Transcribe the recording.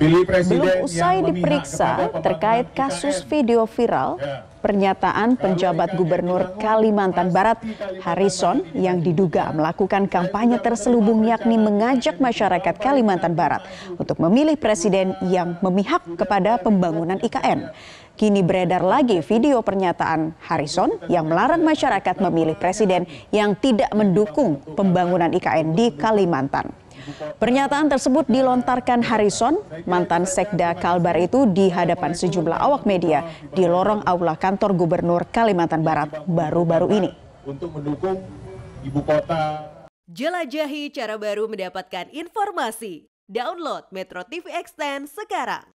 Belum usai diperiksa terkait kasus video viral ya. pernyataan penjabat gubernur Kalimantan Barat Harrison yang diduga melakukan kampanye terselubung yakni mengajak masyarakat Kalimantan Barat untuk memilih presiden yang memihak kepada pembangunan IKN. Kini beredar lagi video pernyataan Harrison yang melarang masyarakat memilih presiden yang tidak mendukung pembangunan IKN di Kalimantan. Pernyataan tersebut dilontarkan Harrison, mantan Sekda Kalbar itu di hadapan sejumlah awak media di lorong aula kantor Gubernur Kalimantan Barat baru-baru ini. Untuk mendukung ibu kota. Jelajahi cara baru mendapatkan informasi. Download Metro TV Extend sekarang.